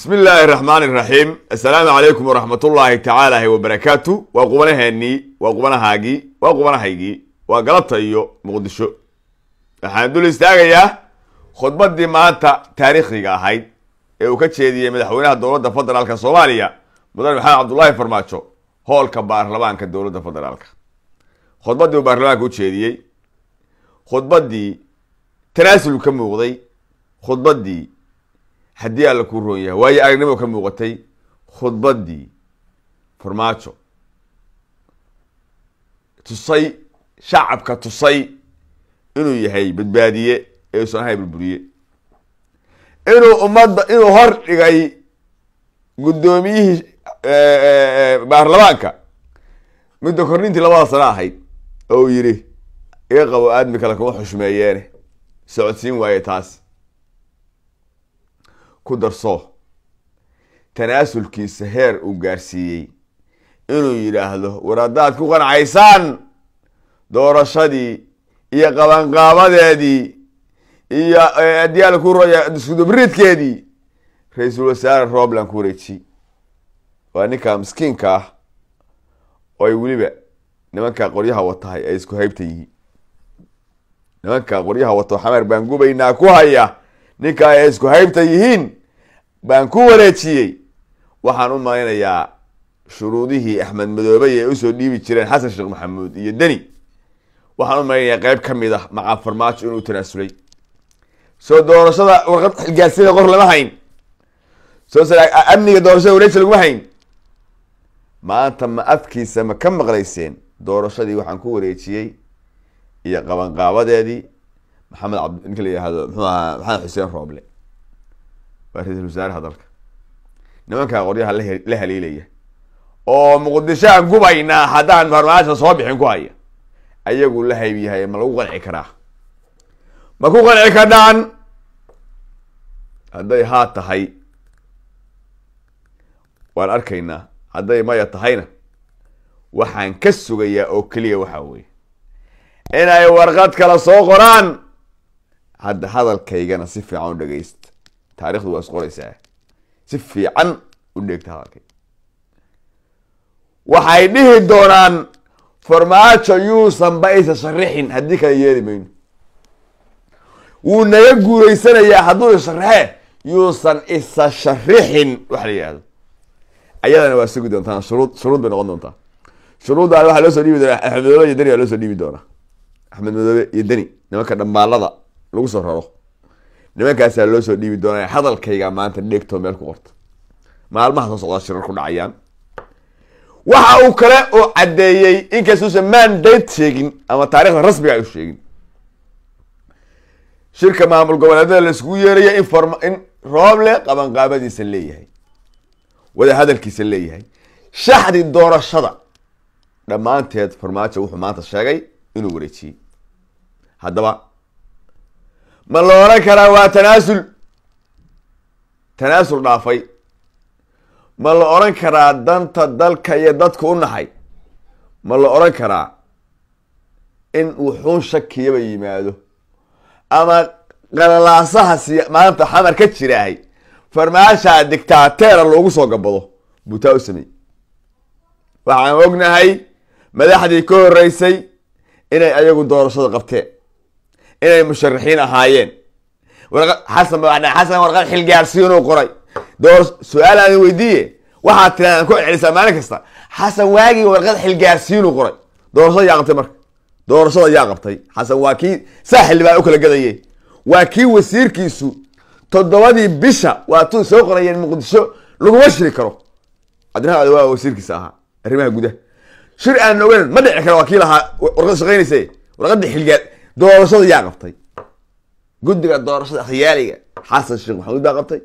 bismi illaahi raxmaan iraxiim assalaamu calaykum waraxmat ullaahi tacaalahi wabarakaatu waa qubanaheenii waa qubanahaagii waa qubanahaygii waa galabta iyo muqdisho waxaan dul istaagayaa khudbaddii maanta taariikhiga ahayd ee uu ka jeediyey madaxweynaha dowladda federaalka soomaaliya mudane maxamed cabdulaahi farmaajo hoolka baarlamaanka dowladda federaalka khudbaddii uu baarlamaanka u jeediyey khudbaddii tanaasul ka muuqday khudbaddii haddii alla kuu roon yahay waayo aragnimo ka muuqatay khudbaddii farmaajo tusay shacabka tusay inuu yahay badbaadiye ee ahay burburiye inuu ummadda inuu hor dhigay guddoomiyihii baarlamaanka midda kornintii labada sano ahayd oo uu yidhi iga qabo aadmi kale kuma xushmeeyeene socodsiin waaye taas ku darso tanaasulkiisa heer uu gaarsiiyey inuu yidhaahdo war haddaad ku qancaysaan doorashadii iyo qabanqaabadeedii iyo eh, adyaalkuiskudubriidkeedii ra-iisul wasaare robland ku wareeji waa ninkaa miskiinka ah oo ay weliba nimankaa qoryaha watahay ay isku haybta yihiin nimankaa qoryaha wato xamaar baan gubaynaa ku haya ninkaa ay isku haybta yihiin baan ku wareejiyey waxaan u malaynayaa shuruudihii axmed madoobey ay usoo dhiibi jireen xasan sheekh maxamuud iyo deni waxaan u malaynayaa qeyb ka mid ah macaa farmaajo inuu tanaasulay soo doorashada warqad xilgaasida qor lama hayn soo amniga doorashada wareeji laguma hayn maanta ma afkiisa ma ka maqlayseen doorashadii waxaan ku wareejiyey iyo qabanqaabadeedii maxamed cabd ninka la yihahdo muxuu ahaa maxamed xuseen rooble waa ra-iisul wasaaraha dalka nimankaa qoryaha la haliilaya oo muqdishoaan gubaynaa haddaan farmaajo soo bixin ku haya ayagu la hayb yahay ma lagu qanci karaa ma ku qanci kardhaan hadday haa tahay waan arkaynaa hadday maya tahayna waxaan ka sugayaa oo keliya waxa weeye inay warqad kale soo qoraan hadda hadalkaygana si fiican u dhegaysta taarikhdu waa isqoraysaa si fiican u dheegta hadalkay waxay dhihi doonaan farmaajo yuusan ba aysa sharixin haddii kala yeeli mayno wuu naga guuraysanayaa hadduu isharaxee yuusan isa sharixin wax la yidhahdo ayadana waa sugi doontaan shuruud shuruud bay noqon doontaa shuruuddaana waxaa loo soo dhiibi doonaa axmed madoobe iyo deni waa loo soo dhiibi doonaa axmed madoobe iyo deni nimanka dhambaalada lagu soo raro nimankaasaa loo soo dhiibi doonaa hadalkayga maanta dheegto meel ku qorto maalmaha soo socdaa shirar ku dhacayaan waxa uu kale oo caddeeyey inkastuusan mandate sheegin ama taarikhda rasmiga ay u sheegin shirka maamul goboleedyada laisugu yeeraya in form in rooble qabanqaabadiisa leeyahay wada hadalkiisa leeyahay shaxdi doorashada dhammaanteed farmaajo wuxuu maanta sheegay inuu wareejiyey haddaba ma la odhan karaa waa tanaasul tanaasul dhaafay ma la odhan karaa danta dalka iyo dadka u naxay ma la odhan karaa in wuxuun shakiyaba yimaado ama qalalaasaha si maanta xamar ka jiraahay farmaashaa digtaateera loogu soo gabado butaa u samey waxaan ognahay madaxdii ka horreysay inay ayagu doorashada qabteen inay musharaxiin ahaayeen xasan xasan warqad xilgaarsiyo inuu qoray door su-aal aan weydiiye waxaad tiraan ku celcelisaa maalin kasta xasan waagii warqad xilgaarsiyo qoray doorashada yaa qabtay marka doorashada yaa qabtay xasan waa kii saa xildhibaan u kala gadayey waa kii wasiirkiisu toddobadii bisha waa tuu soo qorayeen muqdisho laguma shiri karo adnaa waa wasiirkiisa ahaa arrimaha gudaha shir aan ogeyn ma dhici karo waa kii lahaa warqada shaqaynaysa warqada xilgaar doorashada yaa qabtay guddiga doorashada akhyaaliga xasan sheekh maxamuud baa qabtay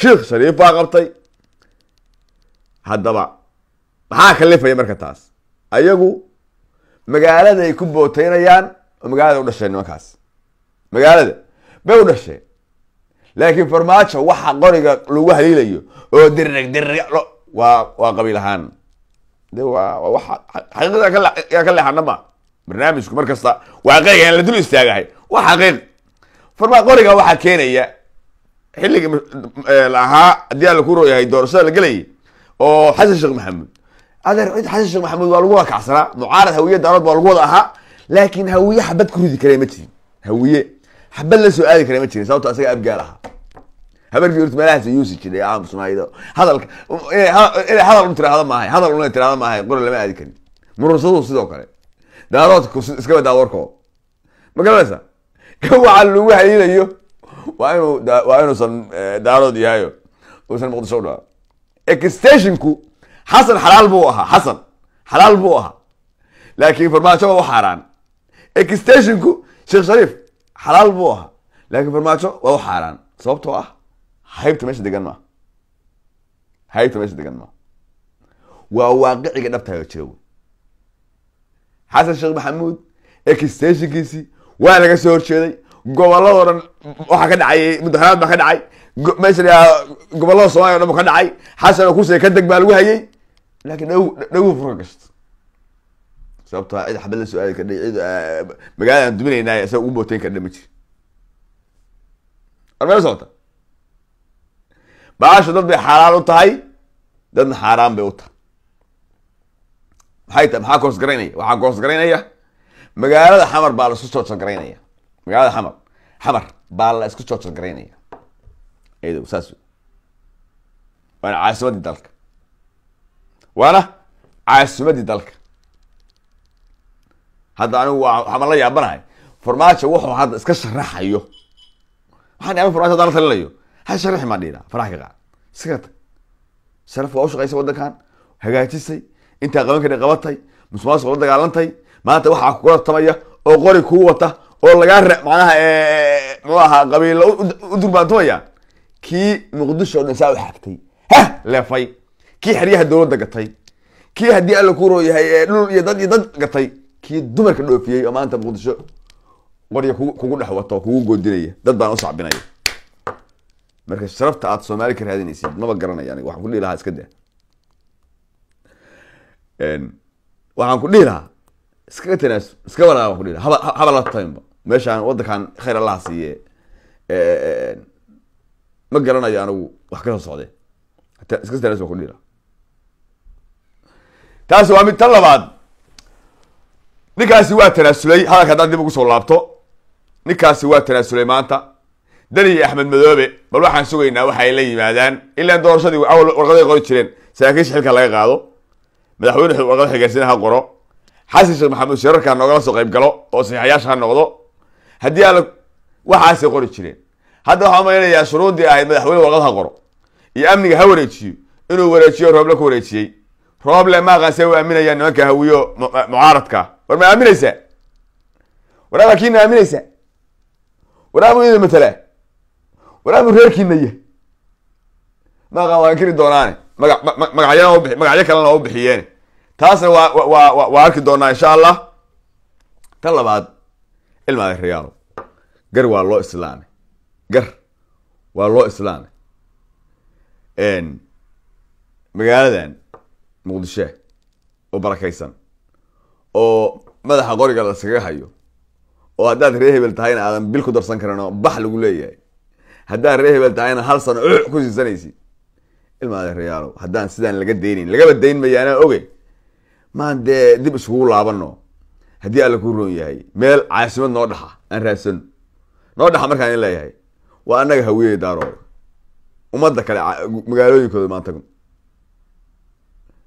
sheekh shariif baa qabtay haddaba maxaa kalifaya marka taas ayagu magaalada ay ku booteynayaan oo magaalada u dhasheen nimankaas magaalada bay u dhasheen laakiin farmaajo waxa qoriga lagu haliilayo oo dirrig dirrig waa waa qabiil ahaan de waa waa waxa xaqiiqada ka leexana ma barnaamijku mar kasta waa qeyg aan la dul istaagahay waa xaqiiq farmaa qoriga waxaa keenaya xilligii ahaa haddii aan laku rooyahay doorashada la gelayay oo xasan sheekh maxamuud adeer cid xasan sheekh maxamuud waa lagu wada kacsanaa mucaarad hawiye daarood baa lagu wada ahaa laakiin hawiye xabad ku ridi kare ma jirin hawiye xabad la soo aadi kare ma jirin sababto asaga abgaal ahaa habarkii horta meelahaas yuusi jiray caam soomaalido hadalka inay hadal un tiraahdo maahay hadal un tiraahdo maahay qori lama aadi karin murunsadu sidoo kale daadood iskaba daadoorko ma garanaysa kan waxaa lagu haliilayo waa inu waa inuusan daarood yahayo uusan muqdisho u dhaa extashinku xasan xalaal buu ahaa xasan xalaal buu ahaa laakiin farmaajo waa u xaaraan extashinku sheekh shariif xalaal buu ahaa laakiin farmaajo waa u xaaraan sababtoo ah haybta meesha degan maaha haybta meesha degan maaha waa waaqiciga dhabtaga jiro xasan sheekh maxamuud extensionkiisii waa laga soo horjeeday gobolado dhan waxaa ka dhacay mudaharaad baa ka dhacay meesha gobolada somaliya o dhan ba ka dhacay oo kusee ka deg baa lagu hayay laakiin dhagu furka gashto sababto cid xabad la su-aali kadha cid magaalada aan duminaynay isaga ugu booteyn kadha ma jir war mala socota baasha dad bay xaaraan u tahay dadna xaaraan bay u tahay maxaa koosgaraynaya waxaa koosgaraynaya magaalada xamar baa la isku joojogaraynaya magaalada xamar xamar baa la isku joojogaraynaya iyadow saas waana caasimaddii dalka waana caasimadii dalka hadda anigu waa waxaan la yaabanahay farmaajo wuxuu hadda iska sharaxayo waxaan aamin farmaajo haddaan la talinayo ha sharaxi maan dhihinaa farax ka qaad iska sharaf waa u shaqaysay waddankan hagaajisay intaa qabankeena qabatay musuqmaasuq la dagaalantay maanta waxaa ku tartamaya oo qori kuu wata oo lagaa manaha muxuu ahaa qabiilo u durbaantumaya kii muqdisho dhan saa u xagtay hah leefay kii xeryaha dowladda gatay kii haddii alla ku rooyahay dhul iyo dad iyo dad gatay kii dumarka dhoofiyey oo maanta muqdisho qorya kugu dhex wato kugu goodinaya dad baan u sacbinaya marka sharafta aad soomaali ka raadinaysid maba garanaya aniga waxaan ku dhihi lahaa iska daa waxaan ku dhihi lahaa iskaga tanaas iska walaa waan kudhihi laha haba la tainba meeshaan waddankan khayr allaha siiye ma garanayo anigu wax kala socde iska tanaas waan kudhihi laha taas waa mid tan labaad ninkaasi waa tanaasulay hadalka haddaad dib ugu soo laabto ninkaasi waa tanaasulay maanta dani iyo axmed madoobe bal waxaan sugaynaa waxa ay la yimaadaan ilaan doorashadii awal warqaday qori jireen saraakiisha xilka laga qaado madaxweyne nogala xigeysiin ha qoro xasan sheekh maxamuud shararka noogala soo qayb galo oo saxiixayaasha ha noqdo haddii aala waxaasay qori jireen hadda waxaa malaynayaa shuruuddii ahayd madaxweyne warqad ha qoro iyo amniga ha wareejiyo inuu wareejiyo rooble ku wareejiyey rooble maaqaase u aaminayaan nimanka hawiyo mucaaradka war ma aaminaysaa waraaba kiina aaminaysaa waraabuu idin matalaa waraabuu reerkiina yahay maaqa waa ankiri doonaane maga kalena waa u bixiyeene taasna waa arki doonaa insha allah tan labaad cilmiga riyaal gar waa loo islaamay gar waa loo islaamay magaaladan muqdishe oo barakaysan oo madaxa qoriga laskaga hayo oo haddaad ree hebel tahayna aadan bil ku darsan karin oo bax lagu leeyahay haddaad ree hebel tahayna hal sano u uh, ku siisanaysid ilmaada riyaalo haddaan sidaan laga daynayn lagaba dayn mayaanaa oge maan dee dib iskugu laabano haddii alla kuu roon yahay meel caasimad noo dhaxa aan raadsano noo dhaxa markaan in leeyahay waa annaga hawiyey daarooda ummadda kale magaalooyinkooda maan tagno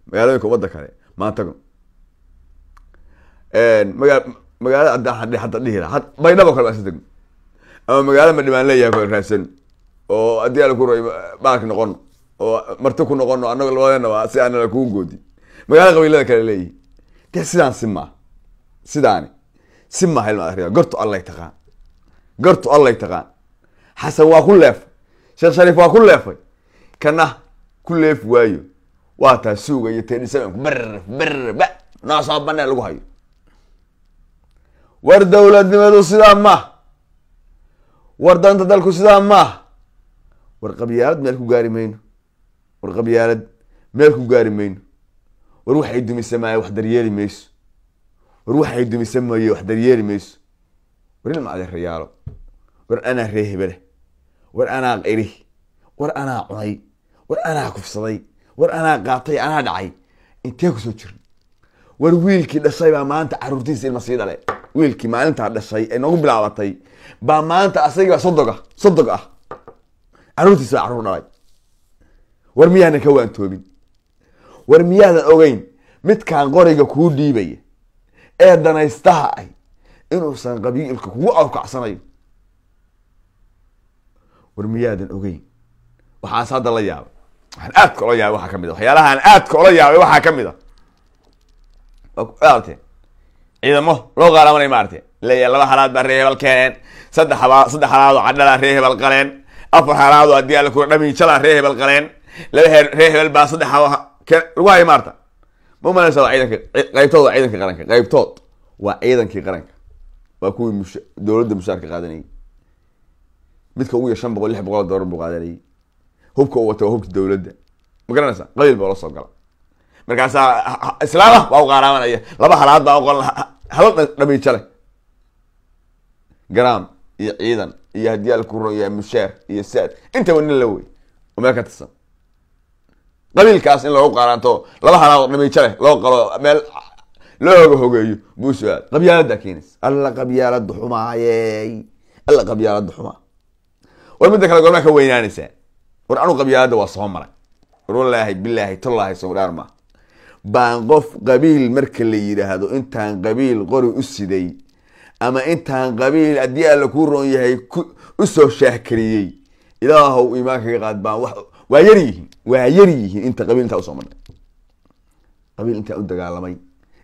magaalooyinka ummadda kale maan tagno magaa magaalada hadda dhihi laha baydhabo kale baan si tagno ama magaala madhibaan leeyahay raadsan oo haddii alla kuu roon eh, baark noqono oo marti ku noqono annago labadeena si aanala kugu goodi magaalada qabiilada kale leeyihin de sidaan si maaha sidaani si maaha ilma akriya gortu allay taqaan gartu allay taqaan xasan waa ku leefay sheekh shariif waa ku leefay kana ku leef waayo waataa suuga iyo teedhisan ber ber ba noo soo banee lagu hayo war dowladnimadu sidaa maaha war danta dalku sidaa maaha war qabyaalad meel ku gaari mayno war qabyaalad meel ku gaari mayno war waxay dumisa maay wax daryeeli mayso war waxay dumisa maye wax daryeeli mayso war ina macdirayaalo war anaa ree hebele war anaa qiri war anaa cunay war anaa kufsaday war anaa qaatay anaa dhacay intee kusoo jirna war wiilkii dhashay baa maanta caruurtiisa ilma sii dhale wiilkii maalintaa dhashay ee nagu bilaabatay baa maanta asagiibaa sodoga ah, sodog ah caruurtiisa baa caruur dhalay war miyaana ka waantoobin war miyaadan ogeyn midkan qoriga kuu dhiibaya ee danaystaha ah inuusan qabiilka kugu awkacsanayo war miyaadan ogeyn waxaas hadda la yaabay waxaan aadka ula yaabay waxaa kamid a waxyaalahaan aadka ola yaabay waxaa ka mid ah. a ah. te ciidamo loo qaalamanay maarate leeya laba halaad baa ree hebal keeneen saddex haba saddex halaadoo cadhalaa ree hebal qaleen afar halaadoo haddii alla kula dhamijalaa ree hebel qaleen laba he ree hebel baa saddex lagu haya maarta ma umalaysa waa ciidanka qaybtood waa ciidanka qaranka qaybtood waa ciidankii qaranka waa kuwii mus dowladda mushaarka qaadanayay midka ugu ya shan boqol lix boqol dolar buu qaadanayay hubka u wata waa hubka dowladda ma garanaysa qabiil baa la soo gala markaasaa islaamah waa u qaaraabanaya laba halaad baa u qoran hala dhamiijo leh garaam iyo ciidan iyo hadiyaalkuron iyo mushaar iyo saad intaba nin la wey oo meel ka tirsan qabiilkaas in loogu qaaranto laba halaaqo dhamiijo leh loo qalo meel looga hogeeyo buu su-aal qabyaalada keenays alla qabyaalada xumaayey alla qabyaalada xumaa war midda kale goormaa ka weynaanaysaa war anuu qabyaalada waa soo maray war walaahi bilaahi tallaahi sawdhaar maa baan qof qabiil marka la yidhaahdo intaan qabiil qori u siday ama intaan qabiil haddii alla kuu roon yahay u soo shaahkariyey ilaahow imaan kaga qaad baan wax waa yar yihiin waa yar yihiin inta qabiil intaa usoo marnay qabiil intaa u dagaalamay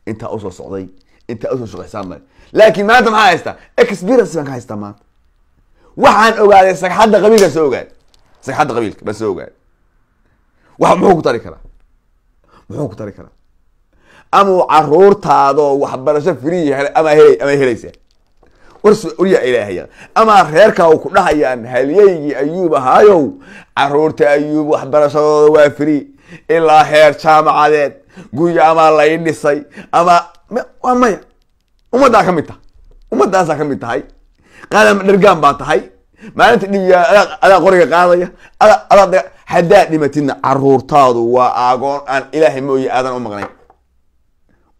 intaa usoo socday intaa usoo shaqaysaanmay laakiin maanta maxaa haystaa experience baan ka haystaa maanta waxaan ogaaday sagxadda qabiilkan soo ogaaday sagxadda qabiilka baan soo ogaaday wa muxuu ku tari karaa muxuu ku tari karaa amau caruurtaadoo waxbarasho firi ama hel ama helaysaa warya ilaahaya amaa reerka u ku dhahayaan halyaygii ayuub ahaayow caruurta ayuub waxbarashadooda waa firi ilaa heer jaamacadeed guryo amaa lay dhisay ama waa maya ummaddaa ka mid tahay ummaddaasaa ka mid tahay qaadama dhargaan baa tahay maalinta dhibiga adaa qoriga qaadaya adaa haddaad dhimatidna caruurtaadu waa aagoon aan ilaahay mooye aadan u maqnayn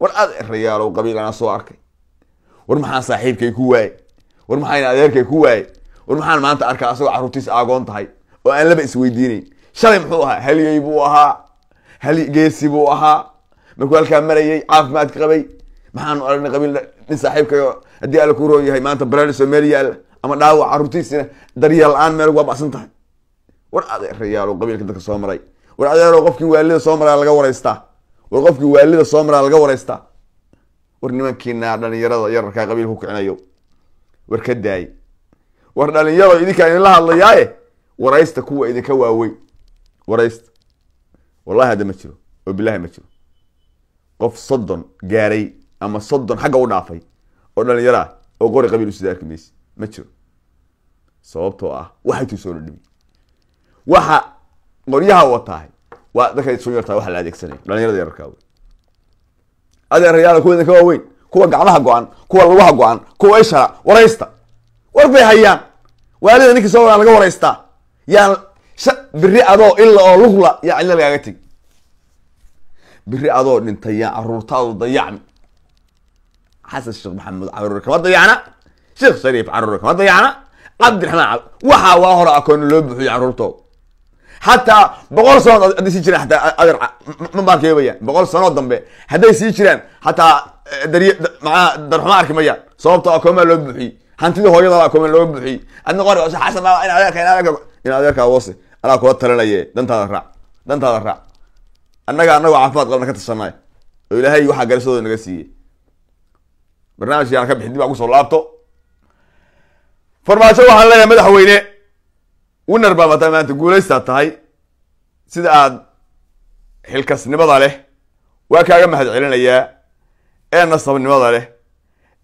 war aad erayaalow qabiil soo arkay war maxaan saaxiibkay ku waaye war maxaan adeerkay ku waaye war maxaan maanta arkaa asagoo caruurtiis agoon tahay oo aan laba isweydiinayn shalay muxuu ahaa haligey buu ahaa hali geesi buu ahaa markuu halkaa marayey caafimaadka qabay maxaanu aragna qabin nin saaxiibkayo haddii alla ku roon yahay maanta baraliso meel ama dhaawac caruurtiisina daryeel la-aan meel waa bacsan tahay war adeerayaalo qabiilka dadka soo maray war adeero qofkii waalida soo maraa laga waraystaa war qofkii waalida soo maraa laga waraystaa war nimankiina dhalinyarada yararkaa qabiilku kicinayo war ka daay war dhalinyaro idinkaa idinla hadlayaaye waraysta kuwa idinka waaweyn waraysta wallahi hadda ma jiro oo bilahi ma jiro qof soddon gaaray ama soddon xagga u dhaafay oo dhalinyaro ah oo qori qabiil u arki mayse ma jiro sababtoo ah waxa intuu dhadhimi waxa qoryaha wataahay waa dadka soo yartaa waxa la adeegsanaya dhalinyarada yararkaa wey adeerayada kuwa idinka waaweyn kuwa gacmaha go-an kuwa lugaha go-an kuwa ishara waraysta war bay hayaan waalida ninkii soo laga waraystaa yaan biri adoo ila oo lugla yaa cidla lagaaga tegi biri adoo dhintay yaa caruurtaadu dayacmi xasan sheekh maxamed caruur kama dayacna sheekh shariif caruur kama dayacna cabdiraxmaan waxaa waa hore akoon loo buxiyo caruurtooda xataa boqol sanood hadday sii jiraan ataa adeer ma baalkeemayaan boqol sanood dambe hadday sii jiraan hataa e, dary maaa darxuma arki mayaan sababto ah akoomaa loo buuxiyey hantidii hooyadala akooma loo buuxiyey adna qor xasan baa in adeerka in adeerka wasi alaa kula talinaye dantaada raac dantaada raac annaga anagoo caafimaad qabna ka tashanay oo ilaahay waxaa garashadooda naga siiyey barnaamijka yaan ka bixi dib aa kusoo laabto farmaajo waxaan leeyahay madaxweyne winner baa mataa maanta guulaystaad tahay sida aad xilkasnimada leh waa kaaga mahad celinayaa ee nasabnimada leh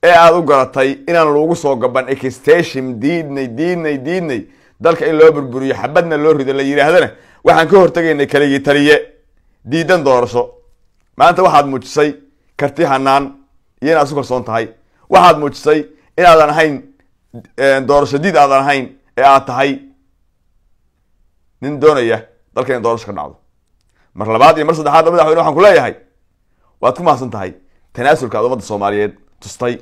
ee aad u garatay inaan lagu soo gaban exstation diidnay diidnay diidnay dalka in loo burburiyo xabadna loo rido la yidhaahdana waxaan ka hortegaynay kaligii taliye diidan doorasho maanta waxaad muujisay karti hanaan iyo inaad isu kalsoon tahay waxaad muujisay inaadan ahayn eh, doorasho diid aadan ahayn ee aad tahay nin doonaya dalka in doorasho ka dhacdo mar labaad iyo mar saddexaadna madaxweyne ah waxaan ku leeyahay waad ku mahadsan tahay tanaasulka ad ummadda soomaaliyeed tustay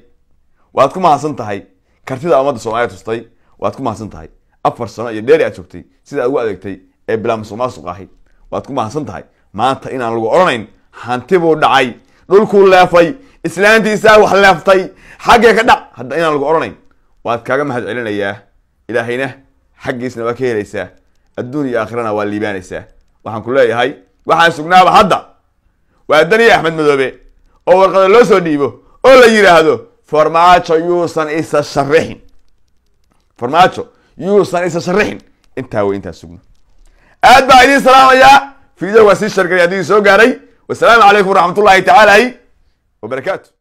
waad ku mahadsan tahay kartida ad ummadda soomaaliyeed tustay waad ku mahadsan tahay afar sano iyo dheeri aad joogtay sida aad ugu adeegtay ee bilaa musuq maasuq ahi waad ku mahadsan tahay maanta inaan lagu odhanayn hanti buu dhacay dhulkuu leefay islaantiisaa wax leeftay xaggee ka dhac hadda inaan lagu odhanayn waad kaaga mahad celinayaa ilaahayna xaggiisna waa ka helaysaa adduun iyo aakhirana waa liibaanaysaa waxaan ku leeyahay waxaan sugnaaba hadda waa dani axmed madoobe oo warqada loo soo dhiibo oo la yidhaahdo farmaajo yuusan isa sharixin farmaajo yuusan isa sharixin intaa wey intaa sugno aad baa idiin salaamayaa fiideo waa sii shargaray haddii soo gaaray wasalaamu calaykum waraxmat ullaahi tacaala wabarakaatu